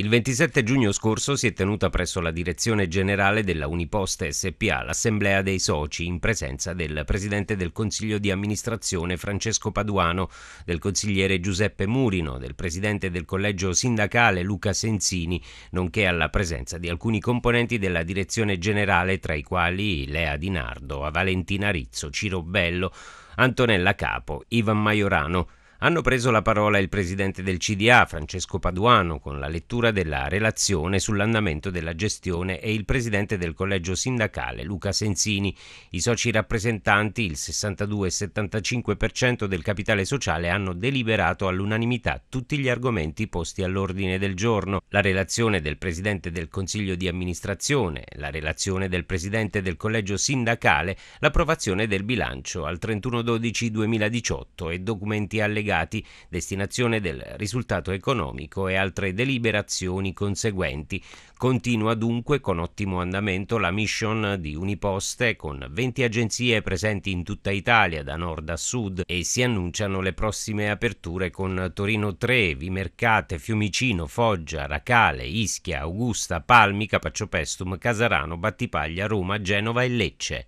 Il 27 giugno scorso si è tenuta presso la direzione generale della Uniposte SPA l'assemblea dei soci in presenza del presidente del consiglio di amministrazione Francesco Paduano, del consigliere Giuseppe Murino, del presidente del collegio sindacale Luca Senzini, nonché alla presenza di alcuni componenti della direzione generale tra i quali Lea Di Nardo, Valentina Rizzo, Ciro Bello, Antonella Capo, Ivan Maiorano, hanno preso la parola il presidente del CDA Francesco Paduano con la lettura della relazione sull'andamento della gestione e il presidente del collegio sindacale Luca Sensini, i soci rappresentanti il 62,75% del capitale sociale hanno deliberato all'unanimità tutti gli argomenti posti all'ordine del giorno. La relazione del presidente del Consiglio di amministrazione, la relazione del presidente del collegio sindacale, l'approvazione del bilancio al 31 12 2018 e documenti allegati impiegati, destinazione del risultato economico e altre deliberazioni conseguenti. Continua dunque con ottimo andamento la mission di Uniposte con 20 agenzie presenti in tutta Italia da nord a sud e si annunciano le prossime aperture con Torino 3, Vimercate, Fiumicino, Foggia, Racale, Ischia, Augusta, Palmi, Capaccio Pestum, Casarano, Battipaglia, Roma, Genova e Lecce.